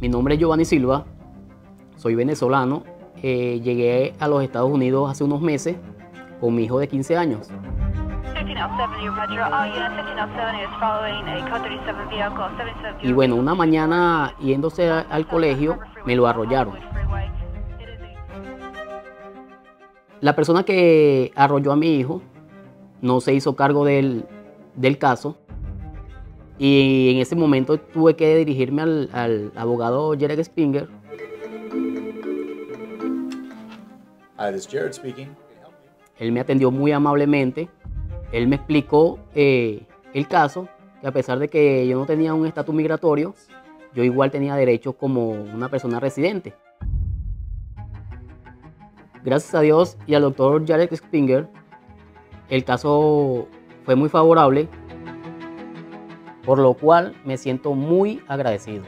Mi nombre es Giovanni Silva, soy venezolano. Eh, llegué a los Estados Unidos hace unos meses con mi hijo de 15 años. Oh, y bueno, una mañana yéndose al colegio, me lo arrollaron. La persona que arrolló a mi hijo no se hizo cargo del, del caso y en ese momento tuve que dirigirme al, abogado Jared Springer. Él me atendió muy amablemente. Él me explicó eh, el caso, que a pesar de que yo no tenía un estatus migratorio, yo igual tenía derecho como una persona residente. Gracias a Dios y al doctor Jared Springer, el caso fue muy favorable por lo cual me siento muy agradecido.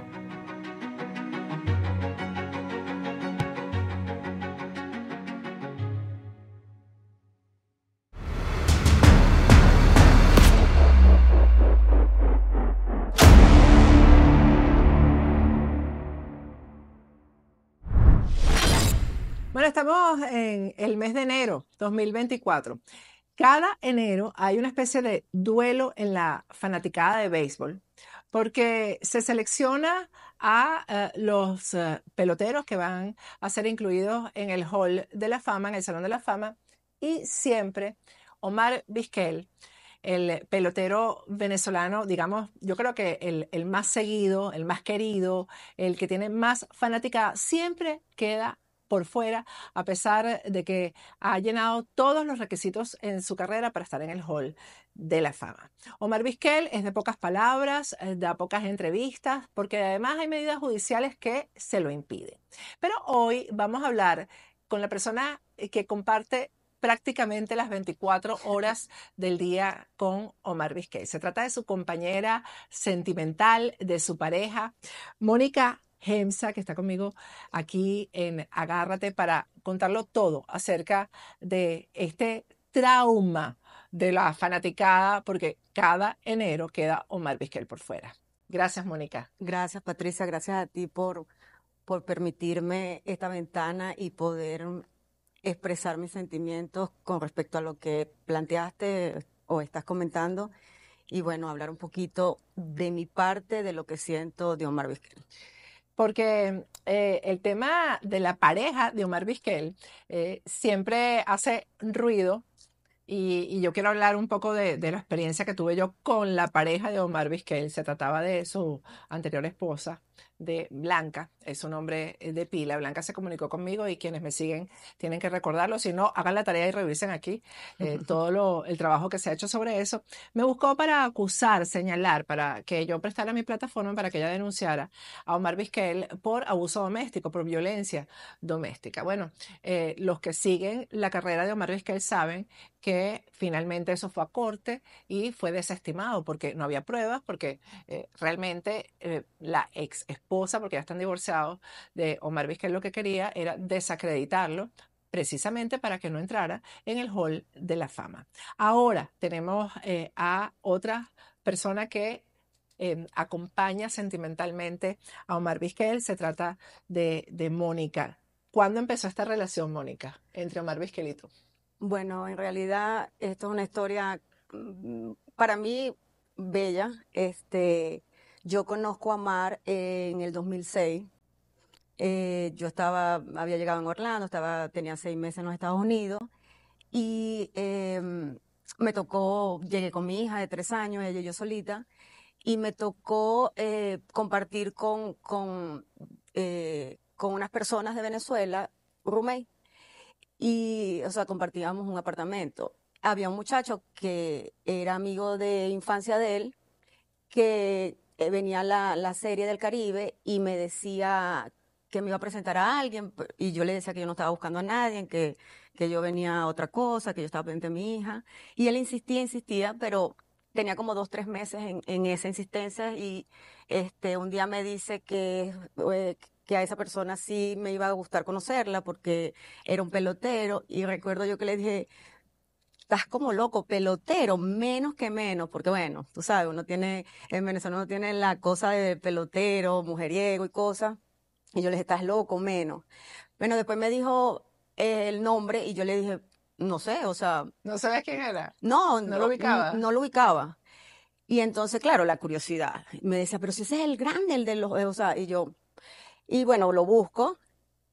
Bueno, estamos en el mes de enero 2024 cada enero hay una especie de duelo en la fanaticada de béisbol, porque se selecciona a eh, los eh, peloteros que van a ser incluidos en el Hall de la Fama, en el Salón de la Fama, y siempre Omar Vizquel, el pelotero venezolano, digamos, yo creo que el, más seguido, el más querido, el que tiene más fanaticada, siempre queda por fuera, a pesar de que ha llenado todos los requisitos en su carrera para estar en el hall de la fama. Omar Vizquel es de pocas palabras, eh, da pocas entrevistas, porque además hay medidas judiciales que se lo impiden. Pero hoy vamos a hablar con la persona eh, que comparte prácticamente las 24 horas del día con Omar Vizquel. Se trata de su compañera sentimental, de su pareja, Mónica Gemsa, que está conmigo aquí en Agárrate, para contarlo todo acerca de este trauma de la fanaticada, porque cada enero queda Omar Vizquel por fuera. Gracias, Mónica. Gracias, Patricia. Gracias a ti por, por permitirme esta ventana y poder expresar mis sentimientos con respecto a lo que planteaste o estás comentando y bueno, hablar un poquito de mi parte, de lo que siento de Omar Vizquel porque eh, el tema de la pareja de Omar Vizquel eh, siempre hace ruido y, yo quiero hablar un poco de, de, la experiencia que tuve yo con la pareja de Omar Vizquel. Se trataba de su anterior esposa de Blanca, es un nombre eh, de pila. Blanca se comunicó conmigo y quienes me siguen tienen que recordarlo. Si no, hagan la tarea y revisen aquí eh, todo el trabajo que se ha hecho sobre eso. Me buscó para acusar, señalar, para que yo prestara mi plataforma para que ella denunciara a Omar Vizquel por abuso doméstico, por violencia doméstica. Bueno, eh, los que siguen la carrera de Omar Vizquel saben que finalmente eso fue a corte y fue desestimado porque no había pruebas, porque realmente la ex esposa, porque ya están divorciados, de Omar Vizquel lo que quería era desacreditarlo precisamente para que no entrara en el hall de la fama. Ahora tenemos eh, a otra persona que em, acompaña sentimentalmente a Omar Vizquel, se trata de, Mónica. ¿Cuándo empezó esta relación, Mónica, entre Omar Vizquel y tú? Bueno, en realidad esto es una historia mm, para mí bella. Este, yo conozco a Mar eh, en el 2006. Eh, yo estaba, había llegado en Orlando, estaba, tenía seis meses en los Estados Unidos y em, me tocó, llegué con mi hija de tres años, ella y yo solita, y me tocó eh, compartir con, con, con unas personas de Venezuela, Rumei, y, o sea, compartíamos un apartamento. Había un muchacho que era amigo de infancia de él, que eh, venía la, serie del Caribe y me decía que me iba a presentar a alguien y yo le decía que yo no estaba buscando a nadie, que, que yo venía a otra cosa, que yo estaba pendiente de mi hija. Y él insistía, insistía, pero tenía como dos, tres meses en, esa insistencia y este, un día me dice que, eh, que a esa persona sí me iba a gustar conocerla porque era un pelotero y recuerdo yo que le dije, estás como loco, pelotero, menos que menos, porque bueno, tú sabes, uno tiene, en Venezuela uno tiene la cosa de pelotero, mujeriego y cosas, y yo le dije, estás loco, menos. Bueno, después me dijo eh, el nombre y yo le dije, no sé, o sea... ¿No sabes quién era? No, no, lo ubicaba. No, no, lo ubicaba. Y entonces, claro, la curiosidad. Me decía, pero si ese es el grande, el de los... Eh, o sea, y yo... Y bueno, lo busco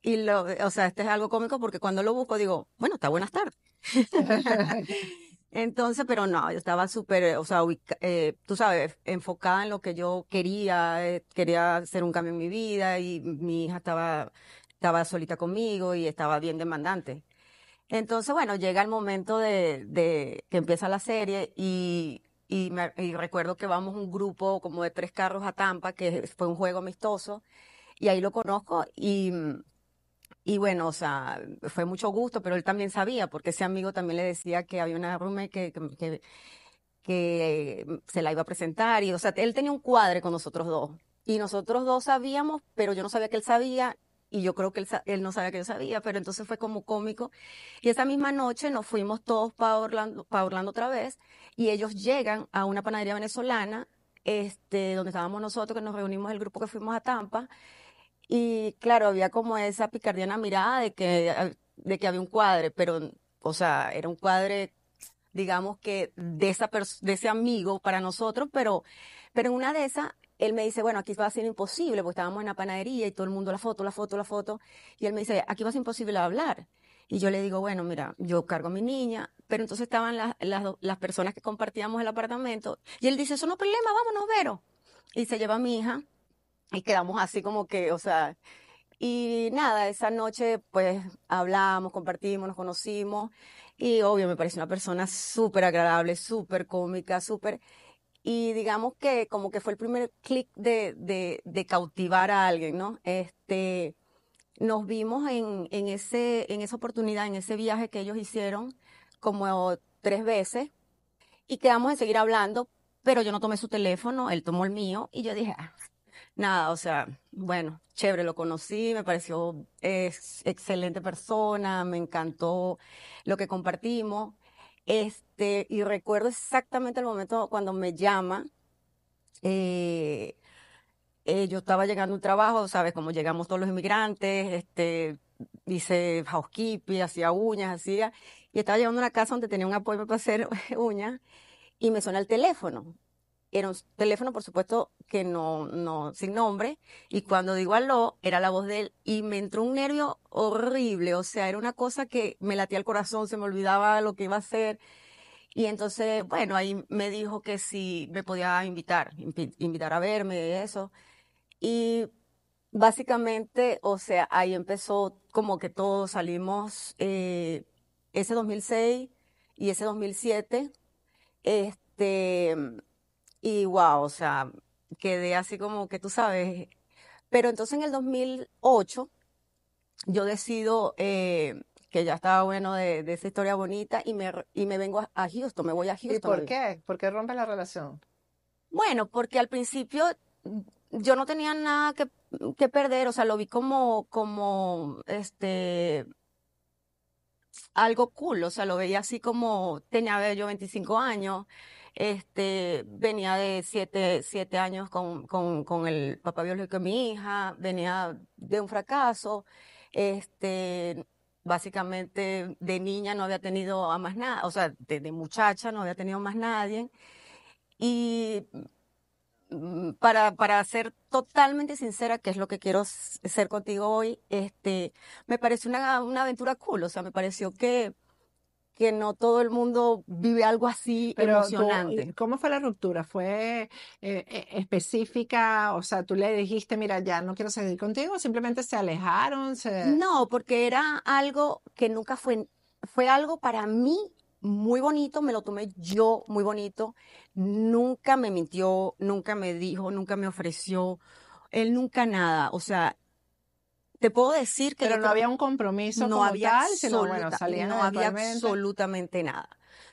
y o sea, este es algo cómico porque cuando lo busco digo, bueno, está buenas tardes. Entonces, pero no, yo estaba súper, o sea, eh, tú sabes, enfocada en lo que yo quería, eh, quería hacer un cambio en mi vida y mi hija estaba, estaba solita conmigo y estaba bien demandante. Entonces, bueno, llega el momento de, que empieza la serie y, y recuerdo que vamos un grupo como de tres carros a Tampa, que fue un juego amistoso, y ahí lo conozco y mm, y bueno, o sea, fue mucho gusto, pero él también sabía, porque ese amigo también le decía que había una roommate que, que, mm, se la iba a presentar. Y, o sea, él tenía un cuadre con nosotros dos. Y nosotros dos sabíamos, pero yo no sabía que él sabía, y yo creo que él, él, no sabía que yo sabía, pero entonces fue como cómico. Y esa misma noche nos fuimos todos para Orlando, Orlando otra vez y ellos llegan a una panadería venezolana, este, donde estábamos nosotros, que nos reunimos el grupo que fuimos a Tampa y claro, había como esa picardiana mirada de que, ah, de que había un cuadre, pero, o sea, era un cuadre, digamos que de, esa de ese amigo para nosotros, pero, pero en una de esas, él me dice, bueno, aquí va a ser imposible, porque estábamos en la panadería y todo el mundo la foto, la foto, la foto. Y él me dice, aquí va a ser imposible hablar. Y yo le digo, bueno, mira, yo cargo a mi niña, pero entonces estaban las, las personas que compartíamos el apartamento. Y él dice, eso no es problema, vámonos, Vero. Y se lleva a mi hija y quedamos así como que, o sea, y nada, esa noche pues hablamos, compartimos, nos conocimos y obvio me pareció una persona súper agradable, súper cómica, súper... Y digamos que como que fue el primer clic de, de, cautivar a alguien, ¿no? Este, nos vimos en, en, ese, en esa oportunidad, en ese viaje que ellos hicieron como tres veces y quedamos en seguir hablando, pero yo no tomé su teléfono, él tomó el mío y yo dije, ah, nada, o sea, bueno, chévere, lo conocí, me pareció es, excelente persona, me encantó lo que compartimos. Este, y recuerdo exactamente el momento cuando me llama. Eh, eh, yo estaba llegando a un trabajo, ¿sabes? Como llegamos todos los inmigrantes, este, hice housekeeping, hacía uñas, hacía. Y estaba llegando a una casa donde tenía un apoyo para hacer uñas y me suena el teléfono era un teléfono, por supuesto, que no, no, sin nombre. Y cuando digo aló, era la voz de él. Y me entró un nervio horrible. O sea, era una cosa que me latía el corazón, se me olvidaba lo que iba a hacer. Y entonces, bueno, ahí me dijo que si me podía invitar, invitar a verme, eso. Y básicamente, o sea, ahí empezó como que todos salimos eh, ese 2006 y ese 2007. Este y wow, o sea, quedé así como que tú sabes. Pero entonces en el 2008 yo decido eh, que ya estaba bueno de, esa historia bonita y me, y me vengo a, Houston, me voy a Houston. ¿Y por qué? ¿Por qué rompe la relación? Bueno, porque al principio yo no tenía nada que, perder, o sea, lo vi como, como, este, algo cool, o sea, lo veía así como, tenía yo 25 años, este, venía de siete, años con, el papá biológico de mi hija, venía de un fracaso. Este, básicamente de niña no había tenido a más nada, o sea, de, muchacha no había tenido más nadie. Y mm, para, ser totalmente sincera, que es lo que quiero ser contigo hoy, este, me pareció una, una aventura cool, o sea, me pareció que que no todo el mundo vive algo así emocionante. ¿Cómo fue la ruptura? ¿Fue eh, eh, específica? O sea, tú le dijiste, mira, ya no quiero seguir contigo, simplemente se alejaron. No, porque era algo que nunca fue, fue algo para mí muy bonito, me lo tomé yo muy bonito, nunca me mintió, nunca me dijo, nunca me ofreció, él nunca nada, o sea, te puedo decir que... no había un compromiso no había No había absolutamente nada.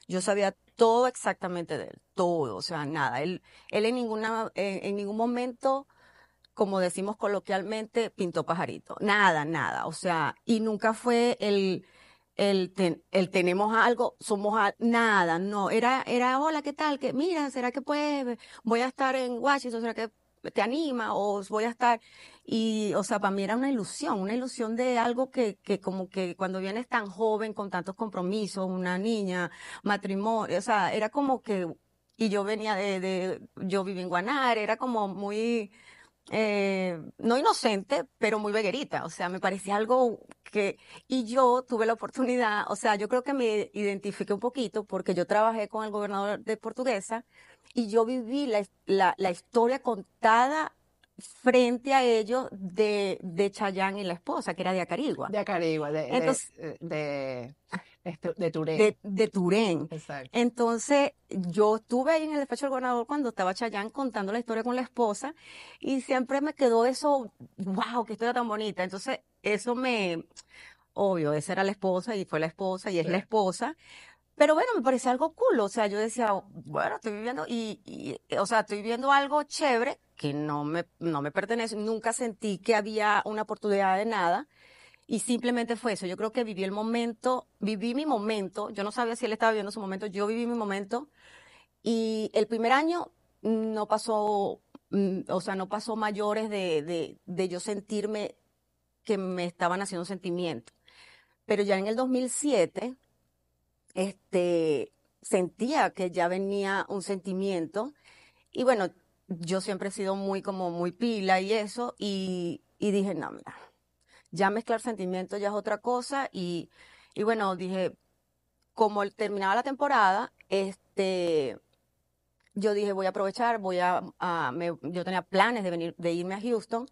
Yo sabía todo exactamente de él, todo, o sea, nada. Él, él en, ninguna, en, ningún momento como decimos coloquialmente, pintó pajarito. Nada, nada. O sea, y nunca fue el, el, el tenemos algo, somos nada. No, era, era, hola, ¿qué tal? que Mira, ¿será que puede, voy a estar en Washington? ¿Será que te anima o voy a estar. Y, o sea, para mí era una ilusión, una ilusión de algo que, que como que cuando vienes tan joven, con tantos compromisos, una niña, matrimonio, o sea, era como que, y yo venía de, de yo viví en guanar era como muy, eh, no inocente, pero muy veguerita. O sea, me parecía algo que... Y yo tuve la oportunidad, o sea, yo creo que me identifiqué un poquito porque yo trabajé con el gobernador de Portuguesa y yo viví la, historia contada frente a ellos de, de Chayán y la esposa, que era de Acarigua. De Acarigua, de, de, eh, este, Turén. De, Turén. Exacto. Entonces, yo estuve ahí en el despacho del gobernador cuando estaba Chayán contando la historia con la esposa y siempre me quedó eso, wow, qué historia tan bonita. Entonces, eso me, obvio, esa era la esposa y fue la esposa y es la esposa, pero bueno, me parece algo cool. O sea, yo decía, bueno, estoy viviendo y, eh, o sea, estoy viviendo algo chévere que no me, no me pertenece. Nunca sentí que había una oportunidad de nada. Y simplemente fue eso. Yo creo que viví el momento, viví mi momento. Yo no sabía si él estaba viviendo su momento. Yo viví mi momento. Y el primer año no pasó, mm, o sea, no pasó mayores de, de, de yo sentirme que me estaban haciendo sentimientos. sentimiento. Pero ya en el 2007 este, sentía que ya venía un sentimiento. Y bueno, yo siempre he sido muy como muy pila y eso, y, dije, no, mira, ya mezclar sentimientos ya es otra cosa. Y, bueno, dije, como terminaba la temporada, este, yo dije, voy a aprovechar, voy a, yo tenía planes de venir, de irme a Houston,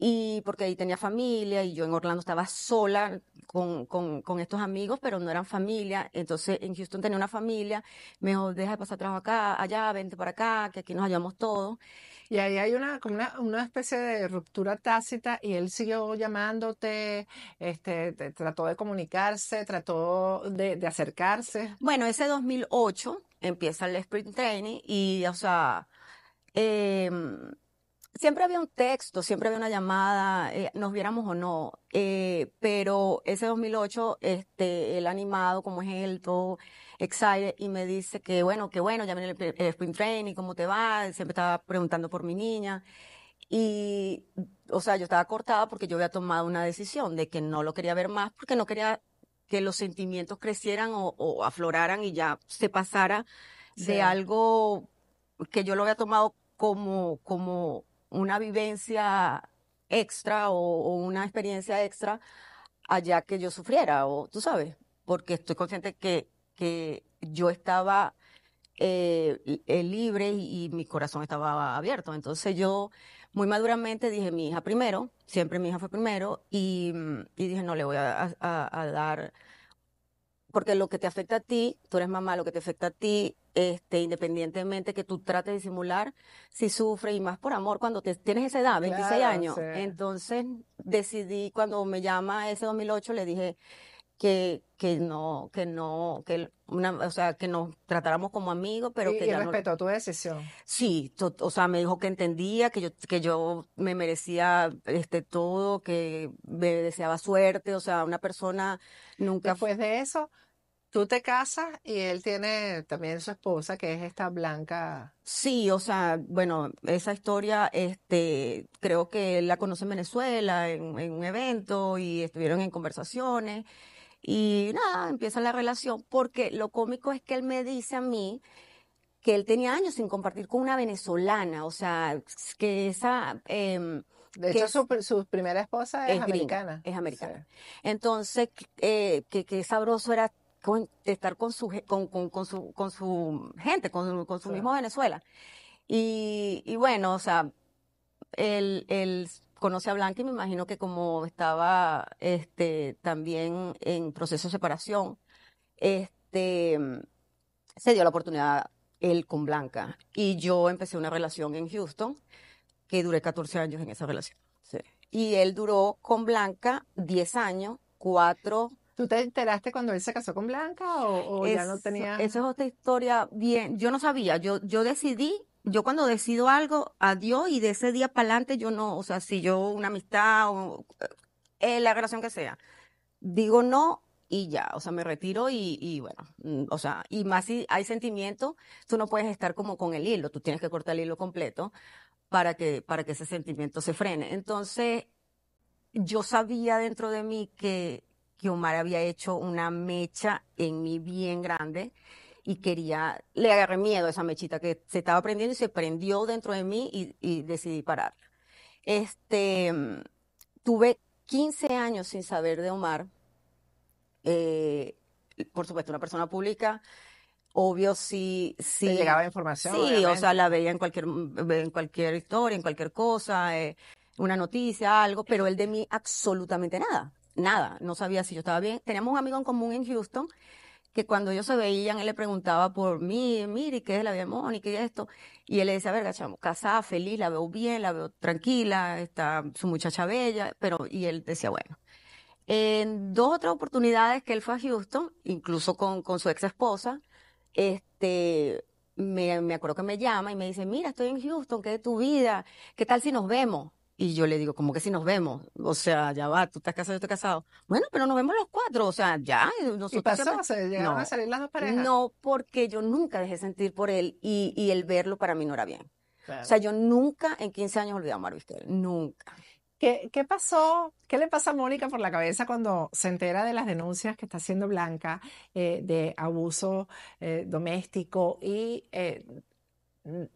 y porque ahí tenía familia y yo en Orlando estaba sola, con, estos amigos, pero no eran familia. Entonces en Houston tenía una familia, me deja de pasar trabajo acá, allá, vente para acá, que aquí nos hallamos todos. Y ahí hay una, como una, especie de ruptura tácita y él siguió llamándote, este, trató de comunicarse, trató de, acercarse. Bueno, ese 2008 empieza el sprint training y, o sea, em, Siempre había un texto, siempre había una llamada, eh, nos viéramos o no, eh, pero ese 2008, este, él animado, como es él, todo excited, y me dice que bueno, que bueno, ya viene el, spring training, ¿cómo te va? siempre estaba preguntando por mi niña, y, o sea, yo estaba cortada porque yo había tomado una decisión de que no lo quería ver más, porque no quería que los sentimientos crecieran o, afloraran y ya se pasara de algo que yo lo había tomado como, como una vivencia extra o, una experiencia extra allá que yo sufriera, o tú sabes, porque estoy consciente que, yo estaba eh, eh, libre y, mi corazón estaba abierto. Entonces yo muy maduramente dije, mi hija primero, siempre mi hija fue primero, y, dije, no le voy a dar porque lo que te afecta a ti, tú eres mamá, lo que te afecta a ti, este, independientemente que tú trates de disimular, si sufres y más por amor, cuando tienes esa edad, 26 años. Entonces decidí, cuando me llama ese 2008, le dije, que, que no, que no, que una, o sea, que nos tratáramos como amigos, pero que y respetó tu decisión. Sí, o sea, me dijo que entendía, que yo, que yo me merecía este todo, que me deseaba suerte, o sea, una persona nunca. fue de eso, tú te casas y él tiene también su esposa, que es esta blanca. Sí, o sea, bueno, esa historia, este, creo que él la conoce en Venezuela, en un evento, y estuvieron en conversaciones. Y nada, empieza la relación, porque lo cómico es que él me dice a mí que él tenía años sin compartir con una venezolana, o sea, que esa... Em, de hecho, su, primera esposa es, americana. es americana. Entonces, eh, que, que sabroso era estar con su, con, su, con su gente, con, con su mismo Venezuela. Y, bueno, o sea, el, el, conoce a Blanca y me imagino que como estaba este, también en proceso de separación, este, mm, se dio la oportunidad él con Blanca. Y yo empecé una relación en Houston, que duré 14 años en esa relación. Sí. Y él duró con Blanca 10 años, 4... ¿Tú te enteraste cuando él se casó con Blanca o, o ya no tenía...? Esa es otra historia bien... Yo no sabía, yo, yo decidí yo cuando decido algo, adiós, y de ese día para adelante yo no, o sea, si yo una amistad o eh, la relación que sea, digo no y ya, o sea, me retiro y, bueno, mm, o sea, y más si hay sentimiento, tú no puedes estar como con el hilo, tú tienes que cortar el hilo completo para que, para que ese sentimiento se frene. Entonces, yo sabía dentro de mí que, que Omar había hecho una mecha en mí bien grande y quería, le agarré miedo a esa mechita que se estaba prendiendo y se prendió dentro de mí y, decidí pararla. Este, mm, tuve 15 años sin saber de Omar. Eh, por supuesto, una persona pública, obvio sí, sí. llegaba información. Sí, o sea, la veía en cualquier, en cualquier historia, en cualquier cosa, eh, una noticia, algo, pero él de mí absolutamente nada, nada. No sabía si yo estaba bien. Teníamos un amigo en común en Houston que cuando ellos se veían, él le preguntaba por mí, mire, ¿qué es la vida de y esto? Y él le decía, ver, chamo, casada, feliz, la veo bien, la veo tranquila, está su muchacha bella, pero, y él decía, bueno. En dos otras oportunidades que él fue a Houston, incluso con, su ex esposa, este, me, me acuerdo que me llama y me dice, mira, estoy en Houston, ¿qué es tu vida? ¿Qué tal si nos vemos? Y yo le digo, como que si nos vemos, o sea, ya va, tú estás casado, yo estoy casado. Bueno, pero nos vemos los cuatro, o sea, ya. Eh, nosotros ¿Y pasó? ¿Se llegaron a salir las dos parejas? No, porque yo nunca dejé sentir por él y, y el verlo para mí no era bien. O sea, yo nunca en 15 años olvidé a Omar nunca. ¿Qué, pasó? ¿Qué le pasa a Mónica por la cabeza cuando se entera de las denuncias que está haciendo Blanca eh, de abuso eh, doméstico y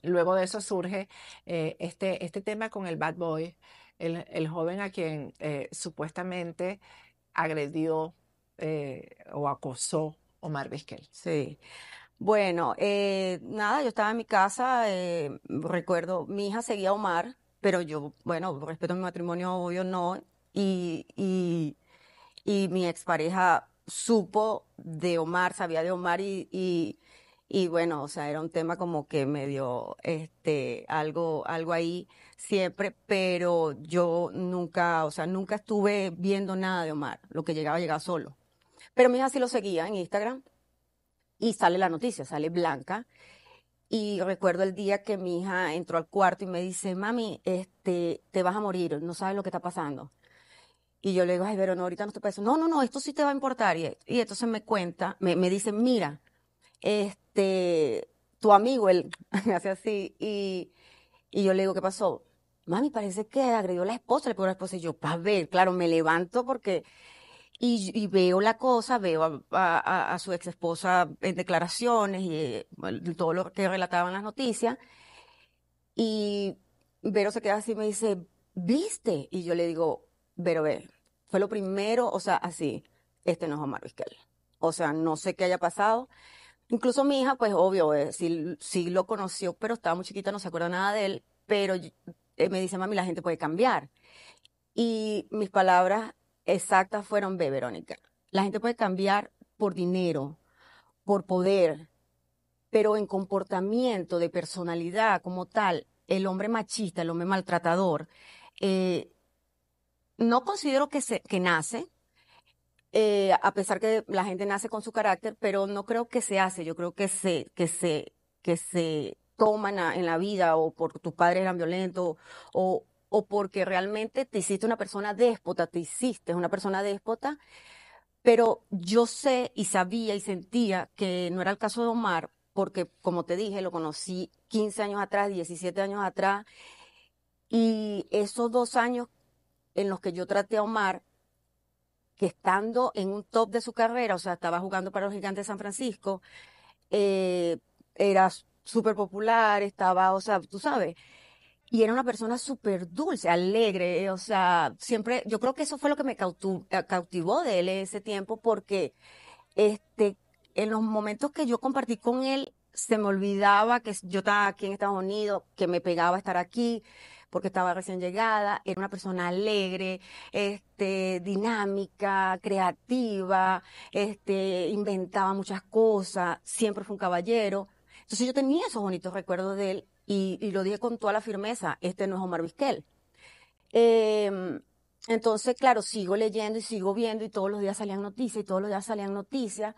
luego de eso surge eh, este, este tema con el bad boy, el, joven a quien eh, supuestamente agredió eh, o acosó Omar Vizquel. Sí. Bueno, nada, yo estaba en mi casa, recuerdo, mi hija seguía a Omar, pero yo, bueno, respeto a mi matrimonio, obvio no, y, y, y mi expareja supo de Omar, sabía de Omar y y bueno, o sea, era un tema como que me dio este algo algo ahí siempre, pero yo nunca, o sea, nunca estuve viendo nada de Omar, lo que llegaba llegaba solo. Pero mi hija sí lo seguía en Instagram y sale la noticia, sale Blanca y recuerdo el día que mi hija entró al cuarto y me dice, "Mami, este te vas a morir, no sabes lo que está pasando." Y yo le digo, ay, pero no, ahorita no te pasa. No, no, no, esto sí te va a importar. Y, y entonces me cuenta, me, me dice, mira, este, tu amigo, él me hace así, y, y yo le digo, ¿qué pasó? Mami, parece que agredió a la esposa, le pongo la esposa, y yo, para ver, claro, me levanto porque... Y, y, veo la cosa, veo a, a, su ex esposa en declaraciones eh, y todo lo que relataban las noticias. Y Vero se queda así y me dice, ¿viste? Y yo le digo, Vero, ve, fue lo primero, o sea, así, este no es Omar Vizquel. O sea, no sé qué haya pasado. Incluso mi hija, pues obvio, eh, sí, lo conoció, pero estaba muy chiquita, no se acuerda nada de él, pero eh, me dice, mami, la gente puede cambiar. Y mis palabras exactas fueron, ve, Verónica, la gente puede cambiar por dinero, por poder, pero en comportamiento, de personalidad como tal, el hombre machista, el hombre maltratador, eh, no considero que, se, que nace, eh, a pesar que la gente nace con su carácter, pero no creo que se hace, yo creo que se, que se, que se toman en la vida o porque tus padres eran violentos o, o porque realmente te hiciste una persona déspota, te hiciste una persona déspota, pero yo sé y sabía y sentía que no era el caso de Omar, porque como te dije, lo conocí 15 años atrás, 17 años atrás, y esos dos años en los que yo traté a Omar, que estando en un top de su carrera, o sea, estaba jugando para los gigantes de San Francisco, eh, era súper popular, estaba, o sea, tú sabes, y era una persona súper dulce, alegre, eh, o sea, siempre, yo creo que eso fue lo que me eh, cautivó de él ese tiempo, porque este, en los momentos que yo compartí con él, se me olvidaba que yo estaba aquí en Estados Unidos, que me pegaba estar aquí, porque estaba recién llegada, era una persona alegre, este, dinámica, creativa, este, inventaba muchas cosas, siempre fue un caballero. Entonces yo tenía esos bonitos recuerdos de él y, lo dije con toda la firmeza, este no es Omar Vizquel. Em, entonces, claro, sigo leyendo y sigo viendo y todos los días salían noticias y todos los días salían noticias.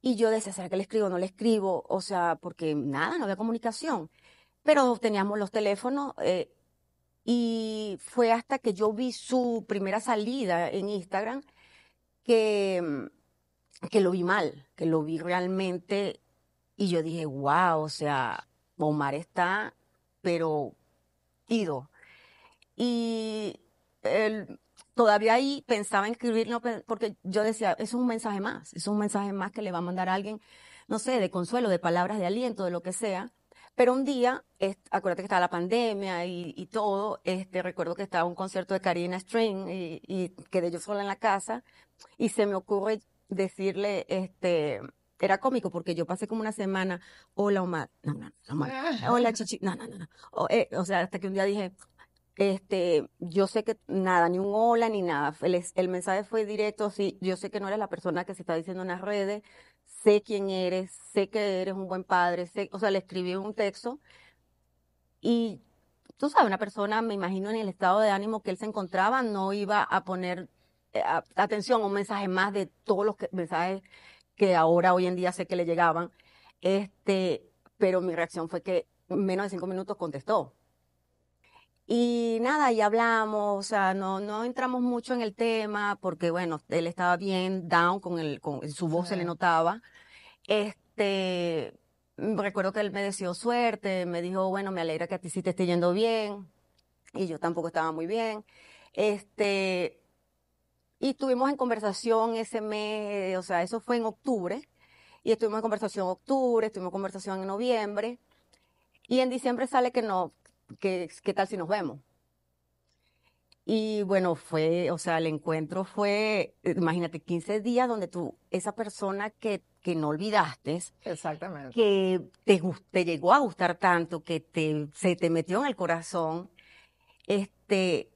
Y yo decía, ¿será que le escribo? No le escribo. O sea, porque nada, no había comunicación pero teníamos los teléfonos eh, y fue hasta que yo vi su primera salida en Instagram que, mm, que lo vi mal, que lo vi realmente y yo dije, wow, o sea, Omar está, pero ido. Y él todavía ahí pensaba en escribir, porque yo decía, eso es un mensaje más, es un mensaje más que le va a mandar alguien, no sé, de consuelo, de palabras de aliento, de lo que sea. Pero un día, acuérdate que estaba la pandemia y, todo, este, recuerdo que estaba un concierto de Karina String y, quedé yo sola en la casa y se me ocurre decirle, este, era cómico porque yo pasé como una semana, hola Omar, no, no, no, Omar, ah. hola Chichi, no, no, no, no. Eh, o, sea, hasta que un día dije, este, yo sé que nada, ni un hola ni nada. El, el mensaje fue directo, sí, yo sé que no era la persona que se está diciendo en las redes, sé quién eres, sé que eres un buen padre, sé, o sea, le escribí un texto y tú sabes, una persona, me imagino en el estado de ánimo que él se encontraba, no iba a poner eh, atención a un mensaje más de todos los mensajes que ahora, hoy en día sé que le llegaban, este, pero mi reacción fue que menos de cinco minutos contestó. Y nada, y hablamos, o sea, no, entramos mucho en el tema porque, bueno, él estaba bien down, con, el, con su voz se le notaba. Este, mm, recuerdo que él me deseó suerte, me dijo, bueno, me alegra que a ti sí te esté yendo bien. Y yo tampoco estaba muy bien. Este, y estuvimos en conversación ese mes, o sea, eso fue en octubre. Y estuvimos en conversación en octubre, estuvimos en conversación en noviembre. Y en diciembre sale que no, ¿qué, tal si nos vemos? Y bueno, fue, o sea, el encuentro fue, eh, imagínate, 15 días donde tú, esa persona que, que no olvidaste, Exactamente. que te, llegó a gustar tanto, que se te metió en el corazón, este,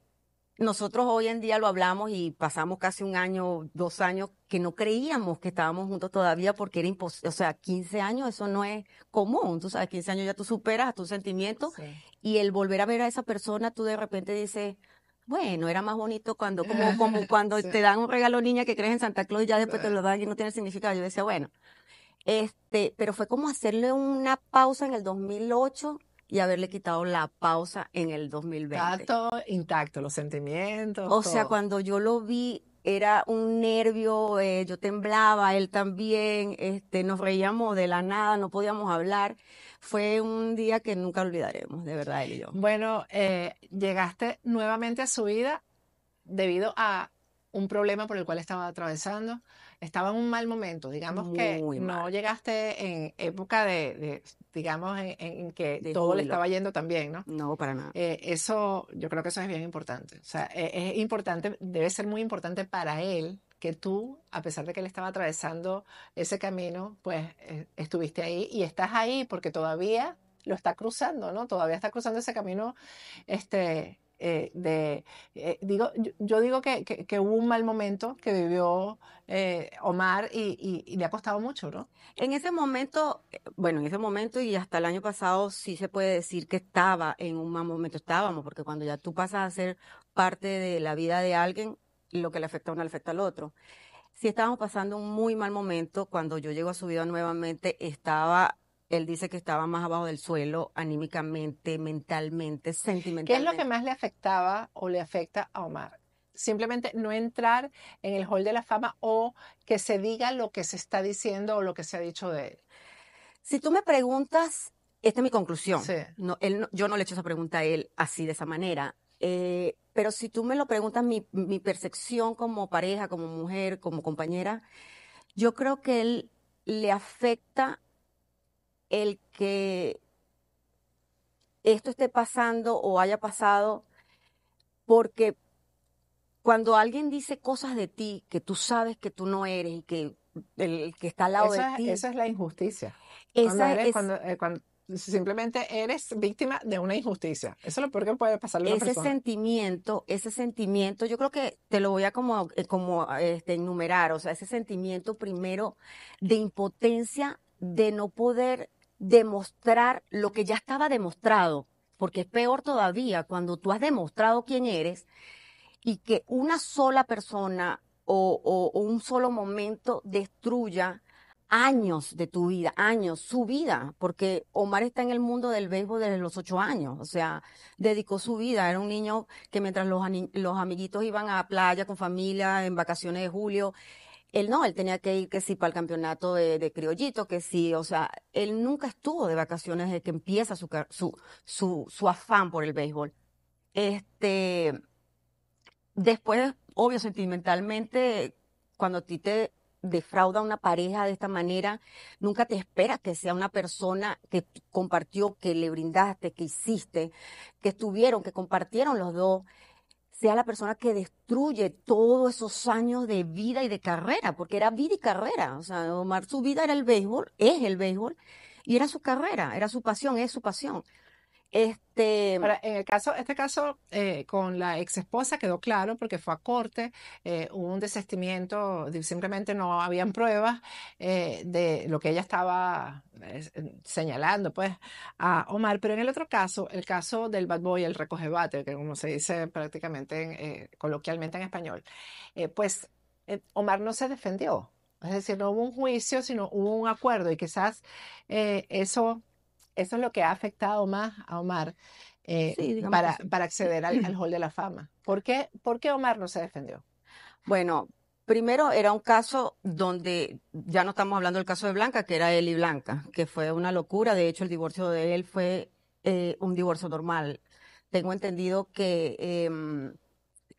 nosotros hoy en día lo hablamos y pasamos casi un año, dos años que no creíamos que estábamos juntos todavía porque era imposible, o sea, 15 años eso no es común, tú sabes, 15 años ya tú superas a tus sentimientos y el volver a ver a esa persona, tú de repente dices, bueno, era más bonito cuando, como, cuando te dan un regalo niña que crees en Santa Claus y ya después te lo dan y no tiene significado, yo decía, bueno, este, pero fue como hacerle una pausa en el 2008 y haberle quitado la pausa en el 2020. Intacto, intacto, los sentimientos. O sea, cuando yo lo vi, era un nervio, eh, yo temblaba, él también, este, nos reíamos de la nada, no podíamos hablar. Fue un día que nunca olvidaremos, de verdad, él y yo. Bueno, eh, llegaste nuevamente a su vida debido a un problema por el cual estaba atravesando, estaba en un mal momento, digamos que no llegaste en época de, digamos, en, que todo le estaba yendo también, ¿no? No, para nada. Eh, eso, yo creo que eso es bien importante. O sea, e, es importante, debe ser muy importante para él que tú, a pesar de que él estaba atravesando ese camino, pues eh, estuviste ahí y estás ahí porque todavía lo está cruzando, ¿no? Todavía está cruzando ese camino, este, eh, de, eh, digo, yo, digo que, hubo un mal momento que vivió eh, Omar y, le ha costado mucho, ¿no? En ese momento, bueno, en ese momento y hasta el año pasado sí se puede decir que estaba en un mal momento, estábamos, porque cuando ya tú pasas a ser parte de la vida de alguien, lo que le afecta a uno le afecta al otro. Sí estábamos pasando un muy mal momento. Cuando yo llego a su vida nuevamente, estaba él dice que estaba más abajo del suelo anímicamente, mentalmente, sentimentalmente. ¿Qué es lo que más le afectaba o le afecta a Omar? Simplemente no entrar en el hall de la fama o que se diga lo que se está diciendo o lo que se ha dicho de él. Si tú me preguntas, esta es mi conclusión. No, yo no le he hecho esa pregunta a él así de esa manera. Eh, pero si tú me lo preguntas, mi, mi percepción como pareja, como mujer, como compañera, yo creo que él le afecta el que esto esté pasando o haya pasado, porque cuando alguien dice cosas de ti que tú sabes que tú no eres y que el que está al lado de ti. Esa es la injusticia. Eh, cuando, simplemente eres víctima de una injusticia. Eso es lo peor que puede pasarle a una ese sentimiento, ese sentimiento, yo creo que te lo voy a como, eh, como este, enumerar, o sea, ese sentimiento primero de impotencia de no poder demostrar lo que ya estaba demostrado, porque es peor todavía cuando tú has demostrado quién eres y que una sola persona o, un solo momento destruya años de tu vida, años, su vida, porque Omar está en el mundo del béisbol desde los ocho años, o sea, dedicó su vida, era un niño que mientras los, amiguitos iban a la playa con familia en vacaciones de julio, él no, él tenía que ir que sí para el campeonato de, criollito, que sí, o sea, él nunca estuvo de vacaciones desde que empieza su, su, su, su afán por el béisbol. Este, después, obvio, sentimentalmente, cuando a ti te defrauda una pareja de esta manera, nunca te esperas que sea una persona que compartió, que le brindaste, que hiciste, que estuvieron, que compartieron los dos sea la persona que destruye todos esos años de vida y de carrera, porque era vida y carrera. O sea, Omar, su vida era el béisbol, es el béisbol, y era su carrera, era su pasión, es su pasión. Este... en el caso, este caso eh, con la ex esposa quedó claro porque fue a corte, eh, hubo un desestimiento, simplemente no habían pruebas eh, de lo que ella estaba señalando pues a Omar, pero en el otro caso, el caso del bad boy, el recogebate, que como se dice prácticamente coloquialmente en español, pues Omar no se defendió, es decir, no hubo un juicio, sino hubo un acuerdo y quizás eso eso es lo que ha afectado más a Omar eh, para, acceder al, al, Hall de la Fama. ¿Por qué, qué Omar no se defendió? Bueno, primero era un caso donde ya no estamos hablando del caso de Blanca, que era él y Blanca, que fue una locura. De hecho, el divorcio de él fue eh, un divorcio normal. Tengo entendido que em,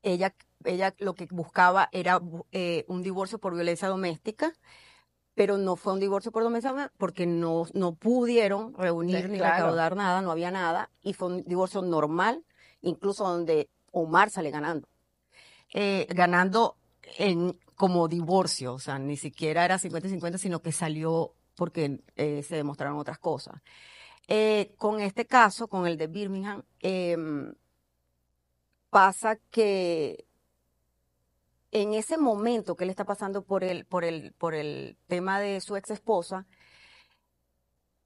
ella, ella lo que buscaba era eh, un divorcio por violencia doméstica pero no fue un divorcio por doméstica porque no, no pudieron reunir ni recaudar nada, no había nada, y fue un divorcio normal, incluso donde Omar sale ganando. Eh, ganando en, como divorcio, o sea, ni siquiera era 50-50, sino que salió porque eh, se demostraron otras cosas. Eh, con este caso, con el de Birmingham, em, pasa que en ese momento que él está pasando por el, por el, por el tema de su ex esposa,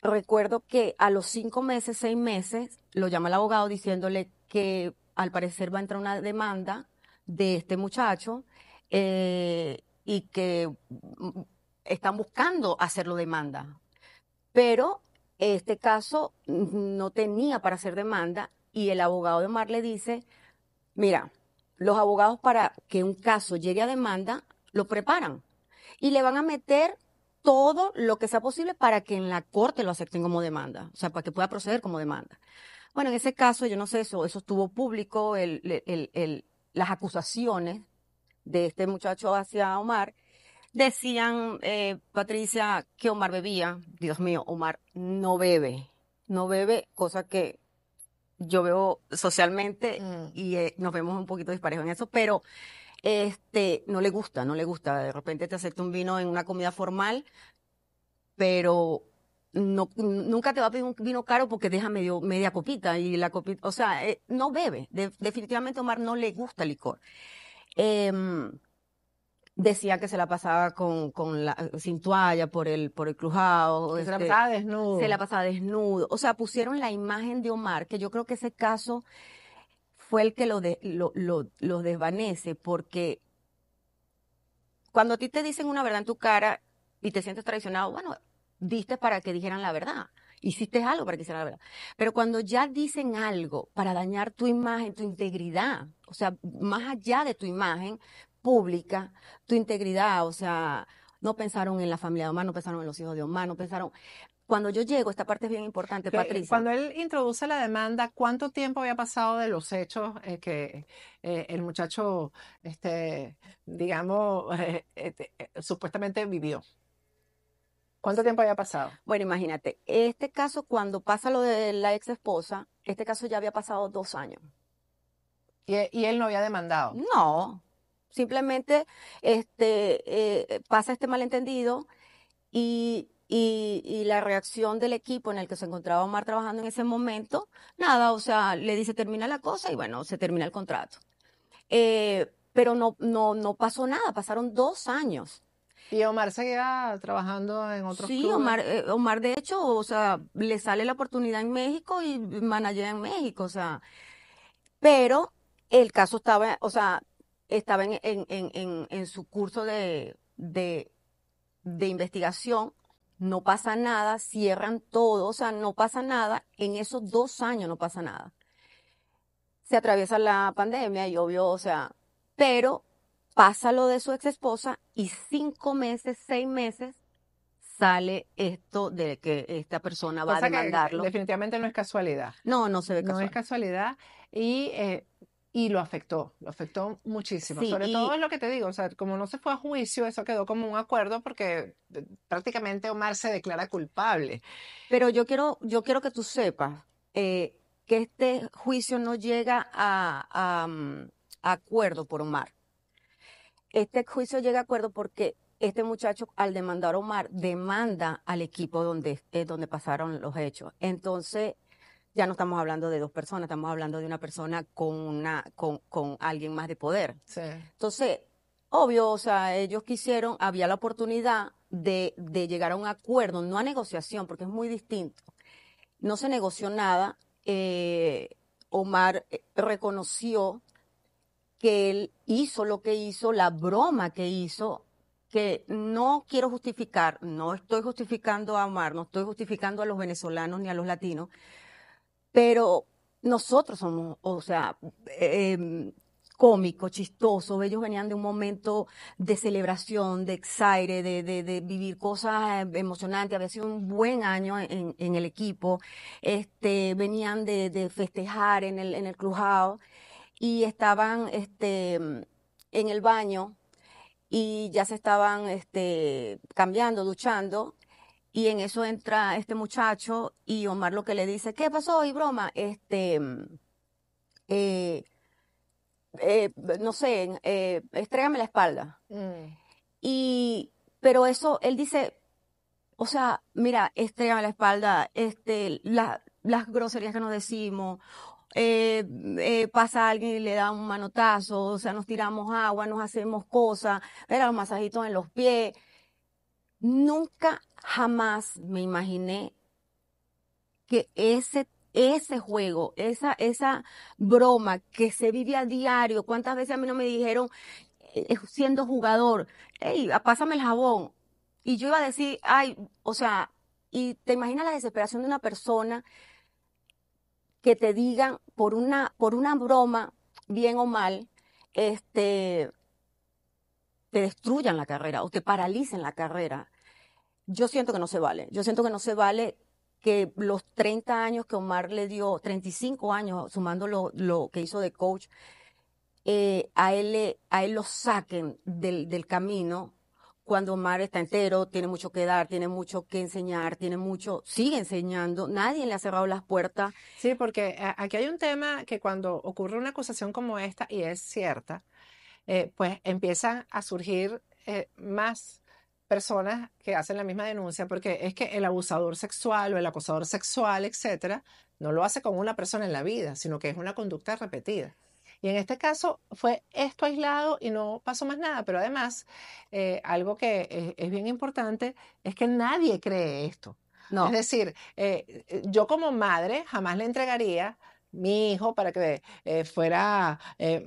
recuerdo que a los cinco meses, seis meses, lo llama el abogado diciéndole que al parecer va a entrar una demanda de este muchacho eh, y que mm, están buscando hacerlo demanda. Pero este caso mm, no tenía para hacer demanda y el abogado de Mar le dice, mira, los abogados para que un caso llegue a demanda, lo preparan y le van a meter todo lo que sea posible para que en la corte lo acepten como demanda, o sea, para que pueda proceder como demanda. Bueno, en ese caso, yo no sé, eso, eso estuvo público, las acusaciones de este muchacho hacia Omar. Decían, eh, Patricia, que Omar bebía. Dios mío, Omar no bebe, no bebe, cosa que yo veo socialmente mm. y eh, nos vemos un poquito disparejos en eso, pero este no le gusta, no le gusta. De repente te acepta un vino en una comida formal, pero no, nunca te va a pedir un vino caro porque deja medio, media copita y la copita, o sea, eh, no bebe. definitivamente Omar no le gusta licor. Em, decía que se la pasaba con, con la, sin toalla por el, por el crujado. Se la este, pasaba desnudo. Se la pasaba desnudo. O sea, pusieron la imagen de Omar, que yo creo que ese caso fue el que lo, lo, desvanece, porque cuando a ti te dicen una verdad en tu cara y te sientes traicionado, bueno, diste para que dijeran la verdad. Hiciste algo para que hicieran la verdad. Pero cuando ya dicen algo para dañar tu imagen, tu integridad, o sea, más allá de tu imagen, pública, tu integridad, o sea, no pensaron en la familia de Omar, no pensaron en los hijos de Omar, no pensaron... Cuando yo llego, esta parte es bien importante, eh, Patricia. Cuando él introduce la demanda, ¿cuánto tiempo había pasado de los hechos eh, que eh, el muchacho, este, digamos, supuestamente vivió? ¿Cuánto tiempo había pasado? Bueno, imagínate, este caso, cuando pasa lo de la ex esposa, este caso ya había pasado dos años. ¿Y, él no había demandado? No, Simplemente este, eh, pasa este malentendido y, la reacción del equipo en el que se encontraba Omar trabajando en ese momento, nada, o sea, le dice termina la cosa y bueno, se termina el contrato. Eh, pero no, no, no pasó nada, pasaron dos años. Y Omar seguía trabajando en otros sí, Sí, Omar, eh, Omar, de hecho, o sea, le sale la oportunidad en México y manager en México, o sea, pero el caso estaba, o sea, estaba en, su curso de, investigación, no pasa nada, cierran todo, o sea, no pasa nada, en esos dos años no pasa nada. Se atraviesa la pandemia y obvio, o sea, pero pasa lo de su ex esposa y cinco meses, seis meses sale esto de que esta persona va a demandarlo. definitivamente no es casualidad. No, no se ve casual. No es casualidad. Y eh, y lo afectó, lo afectó muchísimo. Sobre todo es lo que te digo, o sea, como no se fue a juicio, eso quedó como un acuerdo porque eh, prácticamente Omar se declara culpable. Pero yo quiero, yo quiero que tú sepas eh, que este juicio no llega a, mm, acuerdo por Omar. Este juicio llega a acuerdo porque este muchacho, al demandar Omar, demanda al equipo donde, eh, donde pasaron los hechos. Entonces, ya no estamos hablando de dos personas, estamos hablando de una persona con, una, con, alguien más de poder. Entonces, obvio, o sea, ellos quisieron, había la oportunidad de, llegar a un acuerdo, no a negociación, porque es muy distinto. No se negoció nada. Eh, Omar eh, reconoció que él hizo lo que hizo, la broma que hizo, que no quiero justificar, no estoy justificando a Omar, no estoy justificando a los venezolanos ni a los latinos, pero nosotros somos, o sea, em, cómicos, chistosos, ellos venían de un momento de celebración, de exaire, de, de, vivir cosas em, emocionantes, había sido un buen año en, el equipo, este, venían de, festejar en el, en el y estaban este, en el baño y ya se estaban este, cambiando, duchando y en eso entra este muchacho y Omar lo que le dice, ¿qué pasó? Y broma, este, mm, eh, eh, no sé, eh, estrégame la espalda. Mm. Y, pero eso, él dice, o sea, mira, estrégame la espalda, este, las groserías que nos decimos, eh, pasa alguien y le da un manotazo, o sea, nos tiramos agua, nos hacemos cosas, era los masajitos en los pies. Nunca jamás me imaginé que ese ese juego, esa, esa broma que se vive a diario. ¿Cuántas veces a mí no me dijeron, eh, eh, siendo jugador, hey, pásame el jabón? Y yo iba a decir, ay, o sea, y te imaginas la desesperación de una persona que te digan por una, por una broma, bien o mal, este, te destruyan la carrera o te paralicen la carrera yo siento que no se vale. Yo siento que no se vale que los 30 años que Omar le dio, 35 años, sumando lo, que hizo de coach, eh, a, él, a él lo saquen del, camino cuando Omar está entero, tiene mucho que dar, tiene mucho que enseñar, tiene mucho, sigue enseñando, nadie le ha cerrado las puertas. Sí, porque eh, aquí hay un tema que cuando ocurre una acusación como esta, y es cierta, eh, pues empieza a surgir más personas que hacen la misma denuncia, porque es que el abusador sexual o el acosador sexual, etcétera, no lo hace con una persona en la vida, sino que es una conducta repetida. Y en este caso fue esto aislado y no pasó más nada. Pero además, eh, algo que es, bien importante es que nadie cree esto. No. Es decir, eh, eh, yo como madre jamás le entregaría mi hijo para que eh, fuera eh,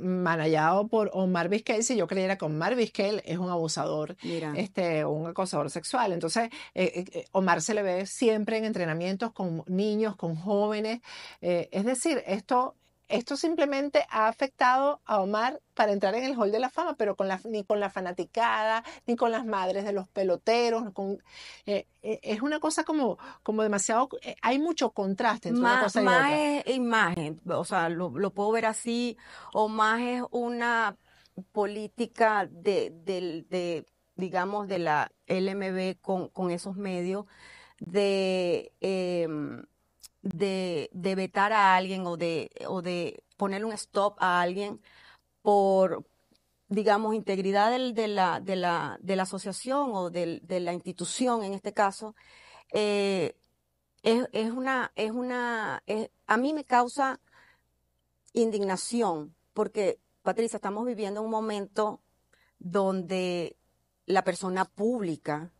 por Omar Vizquel si yo creyera que Omar Vizquel es un abusador, Mira. este, un acosador sexual. Entonces, eh, eh, Omar se le ve siempre en entrenamientos con niños, con jóvenes. es decir, esto esto simplemente ha afectado a Omar para entrar en el hall de la fama, pero con la, ni con la fanaticada, ni con las madres de los peloteros. Con, eh, eh, es una cosa como, como demasiado, eh, hay mucho contraste entre más, una cosa y más es imagen, o sea, lo, puedo ver así, o más es una política de, de digamos, de la LMB con, con esos medios de em, de, vetar a alguien o de, o de poner un stop a alguien por, digamos, integridad del, de, la, de, la, de, la, asociación o de la institución en este caso, eh, es, una, es una, a mí me causa indignación, porque, Patricia, estamos viviendo un momento donde la persona pública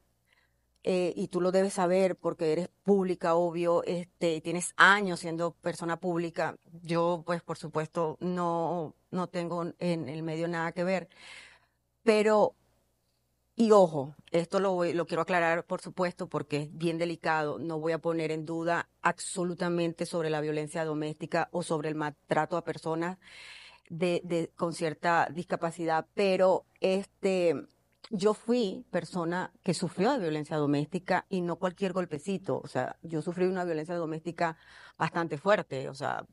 eh, y tú lo debes saber porque eres pública, obvio, este, tienes años siendo persona pública. Yo, pues, por supuesto, no, no tengo en el medio nada que ver. Pero, y ojo, esto lo, lo quiero aclarar, por supuesto, porque es bien delicado. No voy a poner en duda absolutamente sobre la violencia doméstica o sobre el maltrato a personas de, de con cierta discapacidad, pero este yo fui persona que sufrió de violencia doméstica y no cualquier golpecito. O sea, yo sufrí una violencia doméstica bastante fuerte, o sea,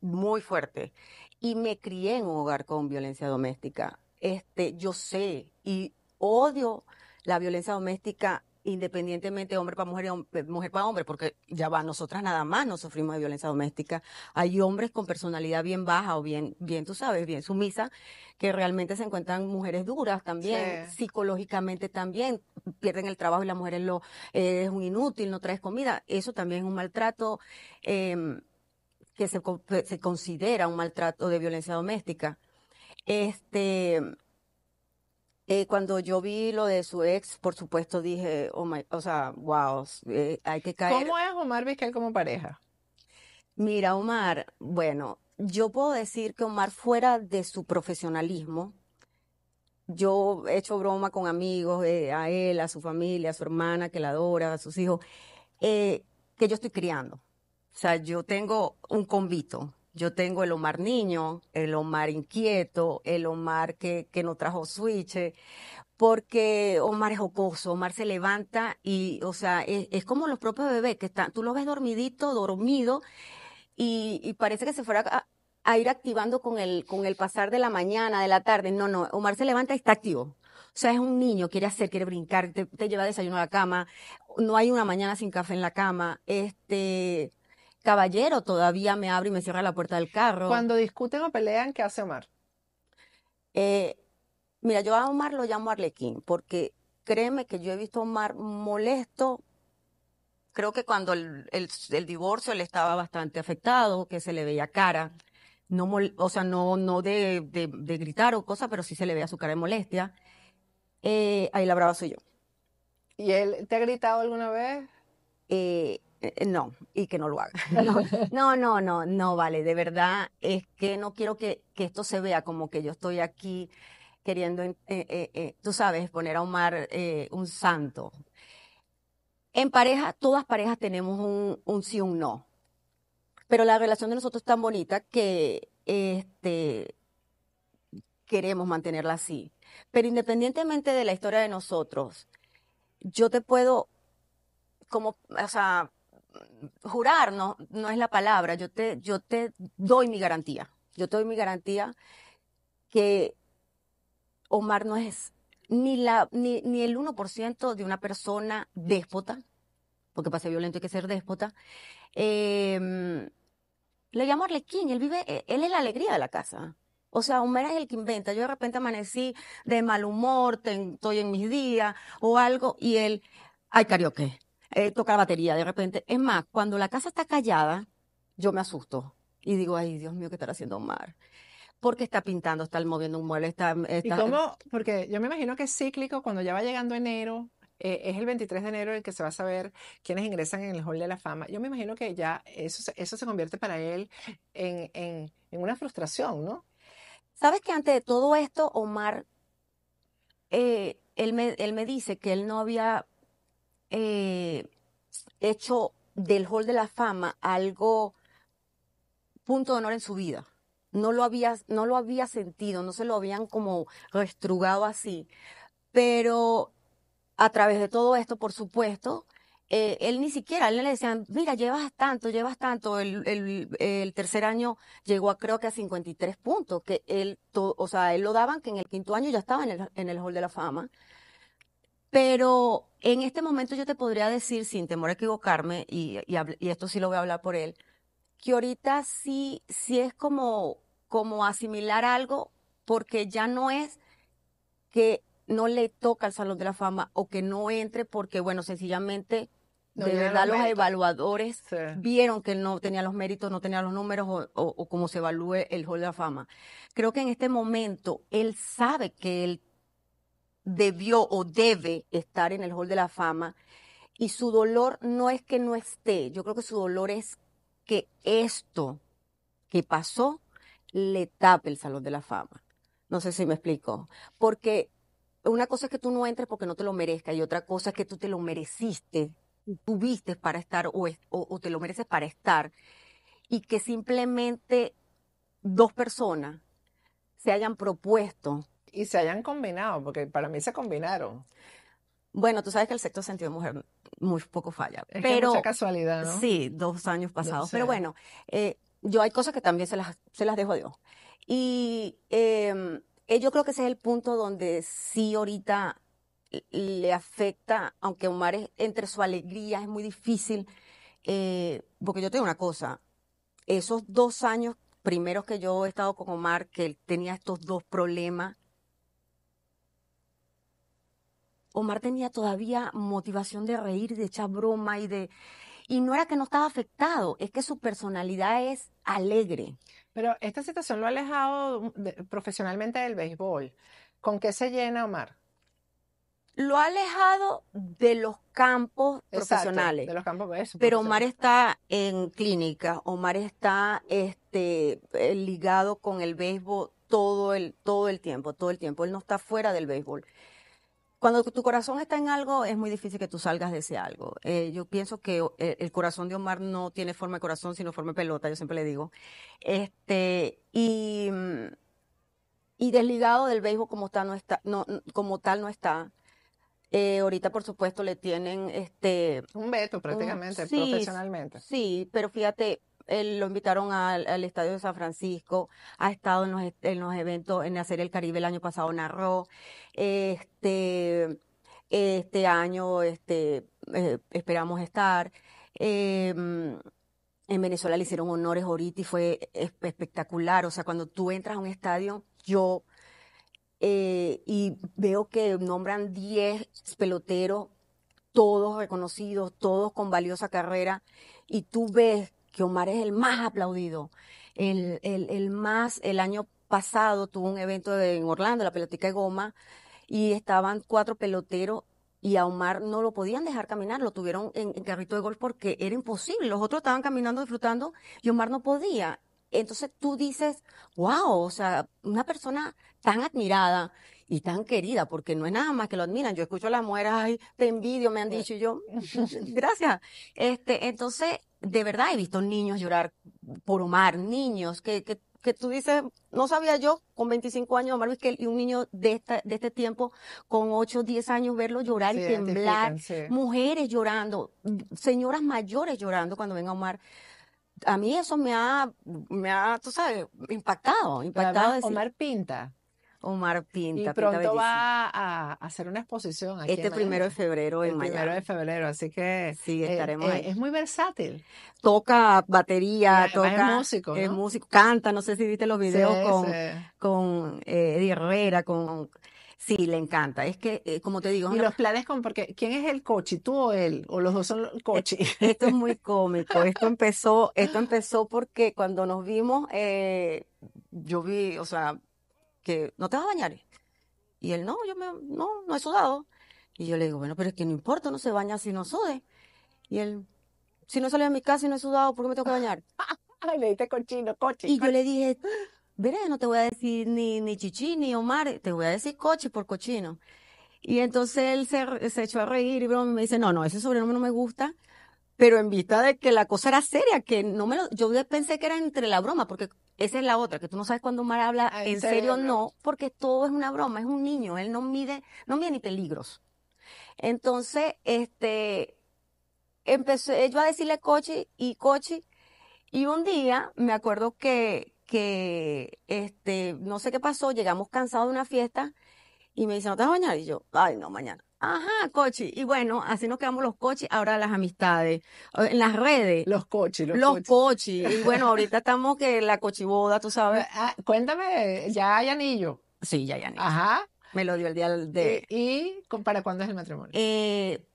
muy fuerte. Y me crié en un hogar con violencia doméstica. Este, yo sé y odio la violencia doméstica independientemente hombre para mujer y mujer para hombre, porque ya va, nosotras nada más no sufrimos de violencia doméstica. Hay hombres con personalidad bien baja o bien, bien tú sabes, bien sumisa, que realmente se encuentran mujeres duras también, psicológicamente también, pierden el trabajo y la mujer es, lo, es un inútil, no traes comida. Eso también es un maltrato em, que se, se considera un maltrato de violencia doméstica. Este, eh, cuando yo vi lo de su ex, por supuesto dije, oh my, o sea, wow, eh, hay que caer. ¿Cómo es Omar Vizquel como pareja? Mira, Omar, bueno, yo puedo decir que Omar fuera de su profesionalismo, yo he hecho broma con amigos, eh, a él, a su familia, a su hermana que la adora, a sus hijos, que yo estoy criando. O sea, yo tengo un convito yo tengo el Omar niño, el Omar inquieto, el Omar que, que no trajo switch, porque Omar es jocoso, Omar se levanta y, o sea, es, como los propios bebés que están, tú lo ves dormidito, dormido, y, parece que se fuera a, ir activando con el, con el pasar de la mañana, de la tarde. No, no, Omar se levanta y está activo. O sea, es un niño, quiere hacer, quiere brincar, te, lleva desayuno a la cama, no hay una mañana sin café en la cama, este, caballero todavía me abre y me cierra la puerta del carro. Cuando discuten o pelean, ¿qué hace Omar? Eh, mira, yo a Omar lo llamo Arlequín, porque créeme que yo he visto a Omar molesto. Creo que cuando el, divorcio él estaba bastante afectado, que se le veía cara. No o sea, no, no de, gritar o cosas, pero sí se le veía su cara de molestia. Eh, ahí la brava soy yo. ¿Y él te ha gritado alguna vez? Eh, eh, eh, no, y que no lo haga. No, no, no, no, vale, de verdad es que no quiero que, esto se vea como que yo estoy aquí queriendo, eh, tú sabes, poner a Omar un santo. En pareja, todas parejas tenemos un, sí, un no. Pero la relación de nosotros es tan bonita que este, queremos mantenerla así. Pero independientemente de la historia de nosotros, yo te puedo como, o sea, jurar no, es la palabra, yo te, yo te doy mi garantía, yo te doy mi garantía que Omar no es ni, la, ni, el 1% de una persona déspota, porque para ser violento hay que ser déspota. Em, le llamo Arlequín, él vive, eh, él es la alegría de la casa. O sea, Omar es el que inventa. Yo de repente amanecí de mal humor, estoy en mis días o algo, y él, ay, karaoke. Eh, toca la batería de repente. Es más, cuando la casa está callada, yo me asusto y digo, ay, Dios mío, ¿qué estará haciendo Omar? Porque está pintando, está moviendo un mueble, está, ¿Y cómo? Porque yo me imagino que es cíclico, cuando ya va llegando enero, eh, es el 23 de enero el que se va a saber quiénes ingresan en el Hall de la Fama. Yo me imagino que ya eso, eso se convierte para él en, una frustración, ¿no? Sabes que de todo esto, Omar, eh, él, él me dice que él no había eh, hecho del Hall de la Fama algo punto de honor en su vida. No lo había, no lo había sentido, no se lo habían como restrugado así. Pero a través de todo esto, por supuesto, eh, él ni siquiera, él le decían, mira, llevas tanto, llevas tanto. El, tercer año llegó a creo que a 53 puntos, que él, o sea, él lo daban que en el quinto año ya estaba en el, en el Hall de la Fama. Pero en este momento yo te podría decir, sin temor a equivocarme, y, esto sí lo voy a hablar por él, que ahorita sí, sí es como, como asimilar algo, porque ya no es que no le toca al Salón de la Fama o que no entre porque, bueno, sencillamente, de verdad los, evaluadores vieron que no tenía los méritos, no tenía los números o, cómo se evalúe el Hall de la Fama. Creo que en este momento él sabe que él debió o debe estar en el Hall de la Fama. Y su dolor no es que no esté, yo creo que su dolor es que esto que pasó le tape el Salón de la Fama. No sé si me explico. Porque una cosa es que tú no entres porque no te lo merezca y otra cosa es que tú te lo mereciste, tuviste para estar o te lo mereces para estar. Y que simplemente dos personas se hayan propuesto y se hayan combinado, porque para mí se combinaron. Bueno, tú sabes que el sexto sentido de mujer muy poco falla. Es pero, que mucha casualidad, ¿no? Sí, dos años pasados. Pero bueno, eh, yo hay cosas que también se las, se las dejo a Dios. Y em, eh, yo creo que ese es el punto donde sí ahorita le afecta, aunque Omar es, entre su alegría es muy difícil, eh, porque yo tengo una cosa, esos dos años primeros que yo he estado con Omar, que él tenía estos dos problemas, Omar tenía todavía motivación de reír, de echar broma y de... Y no era que no estaba afectado, es que su personalidad es alegre. Pero esta situación lo ha alejado profesionalmente del béisbol. ¿Con qué se llena Omar? Lo ha alejado de los campos profesionales. los campos Pero Omar está en clínica, Omar está este, eh, ligado con el béisbol todo el, todo el tiempo, todo el tiempo. Él no está fuera del béisbol cuando tu corazón está en algo, es muy difícil que tú salgas de ese algo. Eh, yo pienso que eh, el corazón de Omar no tiene forma de corazón, sino forma de pelota, yo siempre le digo. Este, y, y desligado del béisbol como tal no está. No, como tal no está. Eh, ahorita, por supuesto, le tienen este. Un veto prácticamente, profesionalmente. Sí, pero fíjate, lo invitaron al, Estadio de San Francisco, ha estado e, en los, eventos, en hacer el Caribe el año pasado narró, este, este año este, eh, esperamos estar. Em, en Venezuela le hicieron honores ahorita y fue espectacular. O sea, cuando tú entras a un estadio, yo eh, y veo que nombran 10 peloteros, todos reconocidos, todos con valiosa carrera, y tú ves que Omar es el más aplaudido, el, el, más, el año pasado tuvo un evento en Orlando, la pelotica de goma, y estaban cuatro peloteros y a Omar no lo podían dejar caminar, lo tuvieron en, carrito de golf porque era imposible, los otros estaban caminando, disfrutando, y Omar no podía. Entonces tú dices, wow, o sea, una persona tan admirada y tan querida, porque no es nada más que lo admiran. Yo escucho a las mujeres, ay, te envidio, me han eh. dicho, y yo, gracias. Este, entonces, de verdad he visto niños llorar por Omar, niños que, que, que tú dices, no sabía yo con 25 años, Omar, que y un niño de, esta, de este tiempo con 8, 10 años verlo llorar y temblar, mujeres llorando, señoras mayores llorando cuando ven a Omar a mí eso me ha, me ha, tú sabes, impactado, impactado. Omar pinta. Omar Pinta. Y pronto va a hacer una exposición Este primero de febrero en El primero de febrero, así que. Sí, eh, estaremos eh, ahí. Es muy versátil. Toca batería, toca. Es músico. Es músico, canta, no sé si viste los videos con, con eh, Eddie Herrera, con. Sí, le encanta. Es que, como te digo. Y los planes con, porque ¿quién es el coche? ¿Tú o él? ¿O los dos son el e, coche? Esto es muy cómico. Esto empezó, esto empezó porque cuando nos vimos, yo vi, o sea, que no te vas a bañar. Y él, no, yo me, no, no he sudado. Y yo le digo, bueno, pero es que no importa, no se baña si no sude. Y él, si no salió a mi casa y no he sudado, ¿por qué me tengo que bañar? Ay, le dije cochino, coche. Y yo le dije, veré, no te voy a decir ni, ni chichi ni Omar, te voy a decir coche por cochino. Y entonces él se, se echó a reír y me dice, no, no, ese sobrenombre no me gusta. Pero en vista de que la cosa era seria, que no me yo pensé que era entre la broma, porque esa es la otra, que tú no sabes cuándo Omar habla ah, en serio no, porque todo es una broma, es un niño, él no mide, no mide ni peligros. Entonces, este, empecé eh, yo a decirle coche y coche, y un día me acuerdo que, que, este, no sé qué pasó, llegamos cansados de una fiesta y me dice, ¿no te vas a bañar? Y yo, ay, no, mañana. Ajá, coche. Y bueno, así nos quedamos los coches, ahora las amistades, en las redes. Los coches, los, los coches. Y bueno, ahorita estamos que la cochiboda, tú sabes. Ah, cuéntame, ¿ya hay anillo? Sí, ya hay anillo. Ajá. Me lo dio el día de... ¿Y, y para cuándo es el matrimonio? Eh,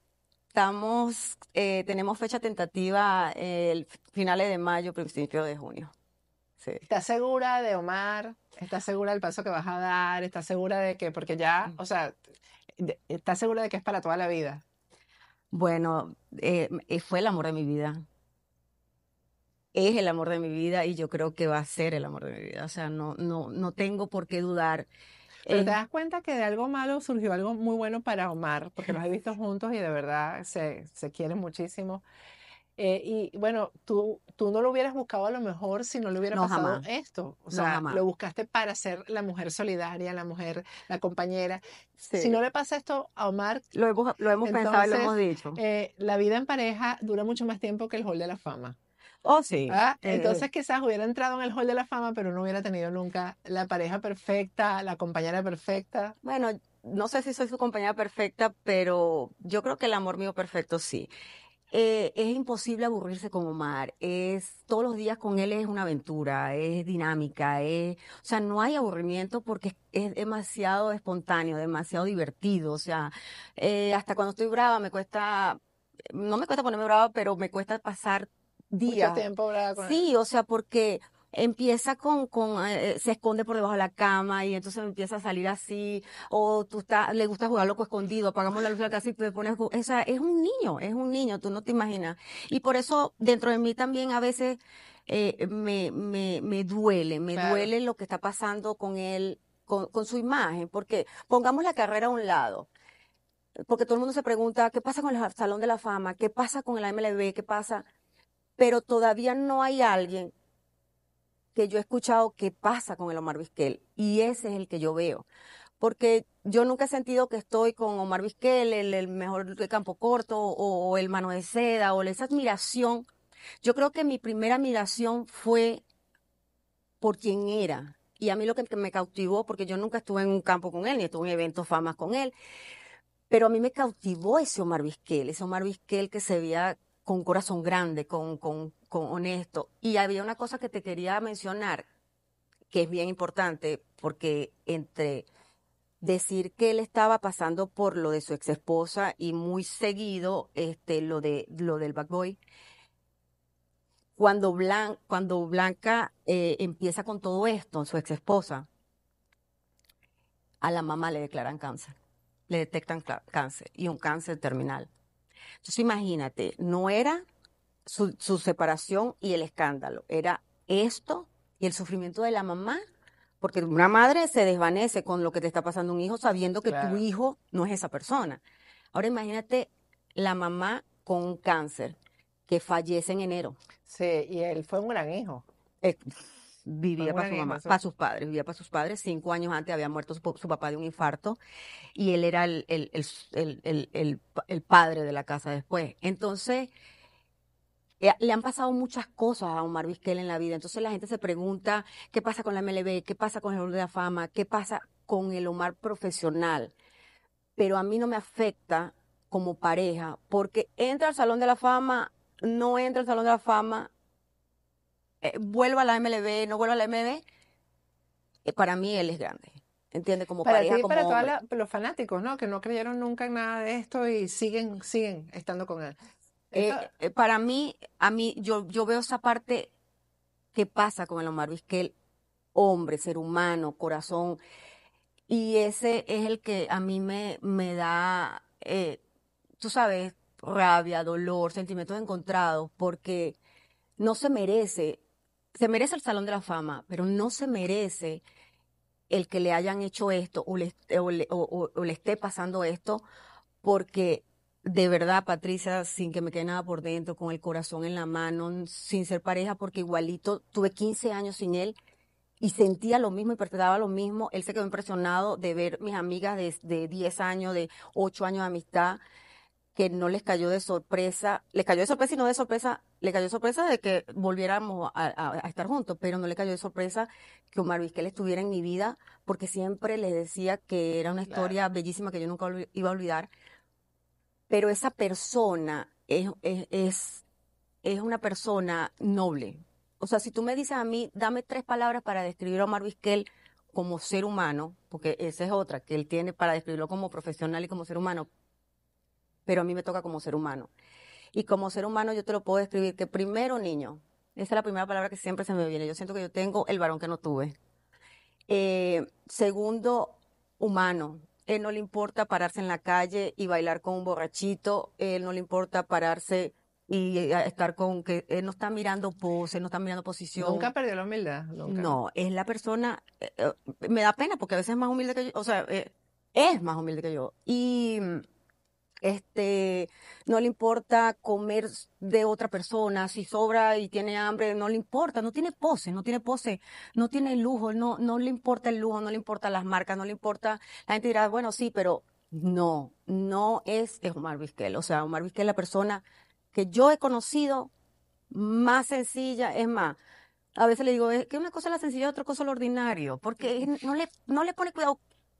estamos, eh, tenemos fecha tentativa el finales de mayo, principio de junio. ¿Estás segura de Omar? ¿Estás segura del paso que vas a dar? ¿Estás segura de que, porque ya, mm. o sea, ¿estás segura de que es para toda la vida? Bueno, eh, eh, fue el amor de mi vida. Es el amor de mi vida y yo creo que va a ser el amor de mi vida. O sea, no, no, no tengo por qué dudar. Pero te das cuenta que de algo malo surgió algo muy bueno para Omar, porque los he visto juntos y de verdad se, se quieren muchísimo. Eh, y bueno, tú, tú no lo hubieras buscado a lo mejor si no le hubiera pasado esto. O sea, lo buscaste para ser la mujer solidaria, la mujer, la compañera. Si no le pasa esto a Omar. Lo hemos, lo hemos pensado y lo hemos dicho. Eh, la vida en pareja dura mucho más tiempo que el hall de la fama. Oh, sí. ¿Ah? Eh. entonces quizás hubiera entrado en el hall de la fama, pero no hubiera tenido nunca la pareja perfecta, la compañera perfecta. Bueno, no sé si soy su compañera perfecta, pero yo creo que el amor mío perfecto sí. Eh, es imposible aburrirse con Omar. Es todos los días con él es una aventura, es dinámica, es, o sea, no hay aburrimiento porque es demasiado espontáneo, demasiado divertido. O sea, eh, hasta cuando estoy brava me cuesta, no me cuesta ponerme brava, pero me cuesta pasar días. Mucho tiempo brava con él. Sí, o sea, porque empieza con, con eh, se esconde por debajo de la cama y entonces empieza a salir así, o tú está, le gusta jugar loco escondido, apagamos la luz de la casa te pones, o sea, es un niño, es un niño, tú no te imaginas. Y por eso dentro de mí también a veces eh, me, me, me duele, me duele lo que está pasando con él, con, con su imagen, porque pongamos la carrera a un lado porque todo el mundo se pregunta, ¿qué pasa con el Salón de la Fama? ¿Qué pasa con el AMLB? ¿Qué pasa? Pero todavía no hay alguien que yo he escuchado qué pasa con el Omar Vizquel y ese es el que yo veo. Porque yo nunca he sentido que estoy con Omar Vizquel, el, mejor de campo corto o, el mano de seda o esa admiración. Yo creo que mi primera admiración fue por quien era. Y a mí lo que, me cautivó, porque yo nunca estuve en un campo con él, ni estuve en eventos famas con él, pero a mí me cautivó ese Omar Vizquel, ese Omar Vizquel que se veía con corazón grande, con, con, honesto. Y había una cosa que te quería mencionar, que es bien importante, porque entre decir que él estaba pasando por lo de su ex esposa y muy seguido este, lo, de, lo del Bad Boy. Cuando, cuando Blanca eh, empieza con todo esto, su ex esposa, a la mamá le declaran cáncer, le detectan cáncer y un cáncer terminal. Entonces imagínate, no era su, separación y el escándalo, era esto y el sufrimiento de la mamá porque una madre se desvanece con lo que te está pasando un hijo sabiendo que tu hijo no es esa persona. Ahora imagínate la mamá con cáncer que fallece en enero. Sí, y él fue un gran hijo. Eh, vivía para su mamá, para sus padres, vivía para sus padres. Cinco años antes había muerto su, papá de un infarto y él era el, padre de la casa después. Entonces, eh, le han pasado muchas cosas a Omar Vizquel en la vida. Entonces la gente se pregunta, ¿qué pasa con la MLB? ¿Qué pasa con el Salón de la Fama? ¿Qué pasa con el Omar profesional? Pero a mí no me afecta como pareja, porque entra al Salón de la Fama, no entra al Salón de la Fama, eh, vuelvo a la MLB, no vuelvo a la MLB, eh, para mí él es grande. ¿Entiendes? Como para pareja, para todos los fanáticos, ¿no? Que no creyeron nunca en nada de esto y siguen, siguen estando con él. Eh, para mí, a mí, yo, yo veo esa parte que pasa con el Omar Vizquel, hombre, ser humano, corazón, y ese es el que a mí me, me da, tú sabes, rabia, dolor, sentimientos encontrados, porque no se merece se merece el Salón de la Fama, pero no se merece el que le hayan hecho esto o le, esté pasando esto, porque de verdad, Patricia, sin que me quede nada por dentro, con el corazón en la mano, sin ser pareja, porque igualito tuve 15 años sin él y sentía lo mismo, y perpetuaba lo mismo. Él se quedó impresionado de ver mis amigas de, de 10 años, de 8 años de amistad que no les cayó de sorpresa, les cayó de sorpresa y no de sorpresa, le cayó de sorpresa de que volviéramos a, estar juntos, pero no le cayó de sorpresa que Omar Vizquel estuviera en mi vida, porque siempre les decía que era una historia bellísima que yo nunca iba a olvidar. Pero esa persona es, es, una persona noble. O sea, si tú me dices a mí, dame tres palabras para describir a Omar Vizquel como ser humano, porque esa es otra, que él tiene para describirlo como profesional y como ser humano, pero a mí me toca como ser humano. Y como ser humano yo te lo puedo describir que primero niño, esa es la primera palabra que siempre se me viene, yo siento que yo tengo el varón que no tuve. Eh, segundo, humano. Él no le importa pararse en la calle y bailar con un borrachito, él no le importa pararse y eh, estar con que él no está mirando pose, no está mirando posición. Nunca perdió la humildad. No, es la persona, eh, me da pena porque a veces es más humilde que yo, o sea, es más humilde que yo. Y mm, este, no le importa comer de otra persona, si sobra y tiene hambre, no le importa, no tiene pose, no tiene pose, no tiene lujo, no, no le importa el lujo, no le importa las marcas, no le importa, la gente dirá, bueno, sí, pero no, no es, es Omar Vizquel, o sea, Omar Vizquel es la persona que yo he conocido más sencilla, es más, a veces le digo, es que una cosa es la sencilla, otra cosa es lo ordinario, porque no le, no le pone cuidado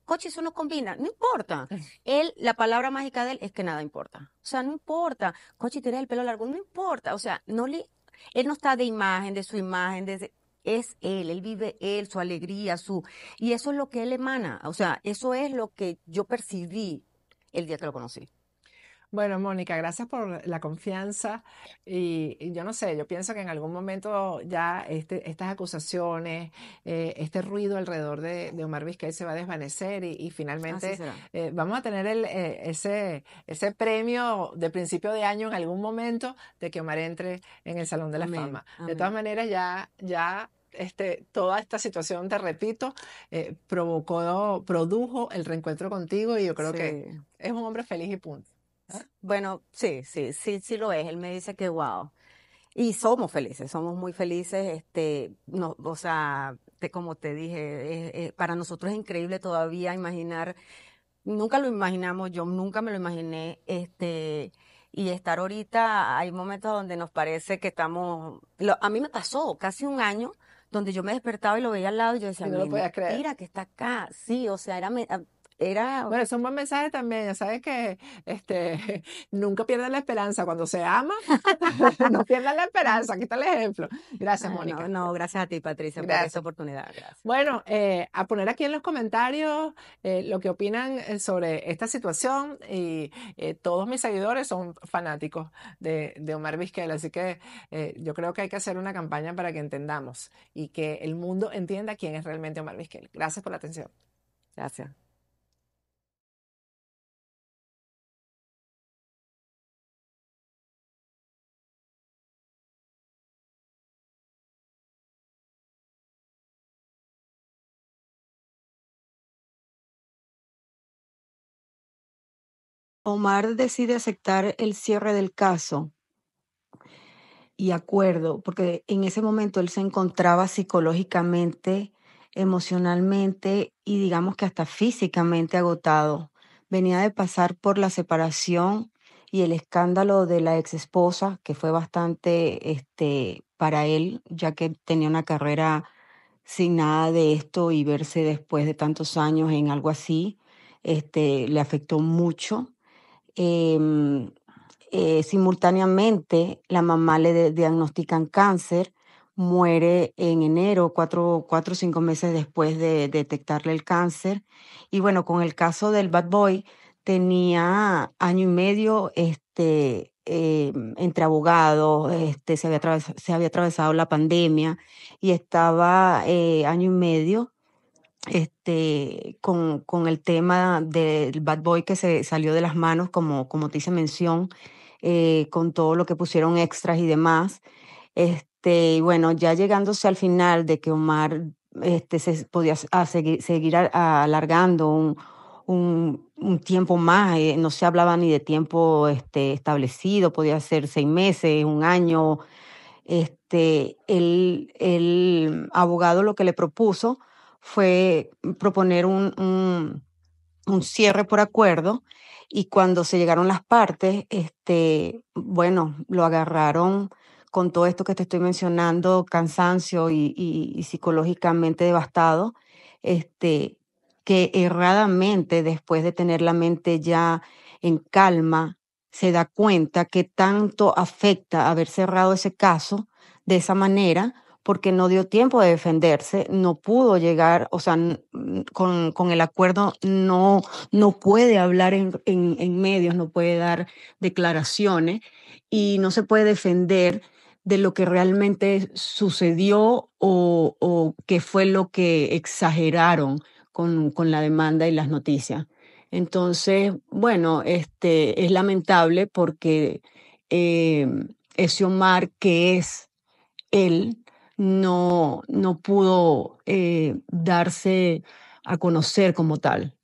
Coche eso no combina, no importa. Él, la palabra mágica de él es que nada importa. O sea, no importa. Cochi tiene el pelo largo, no importa. O sea, no le, él no está de imagen, de su imagen, de, es él, él vive él, su alegría, su... Y eso es lo que él emana, o sea, eso es lo que yo percibí el día que lo conocí. Bueno, Mónica, gracias por la confianza y, yo no sé, yo pienso que en algún momento ya este, estas acusaciones, eh, este ruido alrededor de, Omar Vizquel se va a desvanecer y, finalmente eh, vamos a tener eh, ese, premio de principio de año en algún momento de que Omar entre en el Salón de la Fama. De todas maneras, ya, ya este, toda esta situación, te repito, provocó, produjo el reencuentro contigo y yo creo que es un hombre feliz y punto. ¿Ah? Bueno, sí, sí, sí, sí lo es. Él me dice que wow. Y somos felices, somos muy felices. Este, o sea, como te dije, para nosotros es increíble todavía imaginar. Nunca lo imaginamos, yo nunca me lo imaginé. Este, y estar ahorita, hay momentos donde nos parece que estamos. a mí me pasó casi un año donde yo me despertaba y lo veía al lado y yo decía, no mira, mira que está acá. Sí, o sea, era ah, bueno, es un buen mensaje también, ya sabes que este, nunca pierdas la esperanza, cuando se ama, no pierdan la esperanza, aquí está el ejemplo. Gracias, Mónica. No, gracias a ti, Patricia, por esta oportunidad. Bueno, eh, a poner aquí en los comentarios eh, lo que opinan eh, sobre esta situación y todos mis seguidores son fanáticos de, de Omar Vizquel, así que yo creo que hay que hacer una campaña para que entendamos y que el mundo entienda quién es realmente Omar Vizquel. Gracias por la atención. Gracias. Omar decide aceptar el cierre del caso y acuerdo, porque en ese momento él se encontraba psicológicamente, emocionalmente y digamos que hasta físicamente agotado. Venía de pasar por la separación y el escándalo de la ex esposa, que fue bastante este, para él, ya que tenía una carrera sin nada de esto y verse después de tantos años en algo así, este, le afectó mucho. Em, eh, simultáneamente la mamá le diagnostican cáncer, muere en enero, cuatro o cinco meses después de, detectarle el cáncer. Y bueno, con el caso del Bad Boy, tenía año y medio este, em, entre abogados, este, se, había se había atravesado la pandemia y estaba eh, año y medio este, con, el tema del Bad Boy que se salió de las manos, como, como te hice mención, eh, con todo lo que pusieron extras y demás. Este, y bueno, ya llegándose al final de que Omar este, se podía seguir, alargando un, tiempo más, eh, no se hablaba ni de tiempo este, establecido, podía ser seis meses, un año. Este, el, el abogado lo que le propuso fue proponer un, cierre por acuerdo y cuando se llegaron las partes, este, bueno, lo agarraron con todo esto que te estoy mencionando, cansancio y, y psicológicamente devastado, este, que erradamente, después de tener la mente ya en calma, se da cuenta que tanto afecta haber cerrado ese caso de esa manera, porque no dio tiempo de defenderse, no pudo llegar, o sea, con, el acuerdo no, no puede hablar en, medios, no puede dar declaraciones y no se puede defender de lo que realmente sucedió o, o que fue lo que exageraron con, con, la demanda y las noticias. Entonces, bueno, este, es lamentable porque eh, ese Omar, que es él, no, no pudo eh, darse a conocer como tal.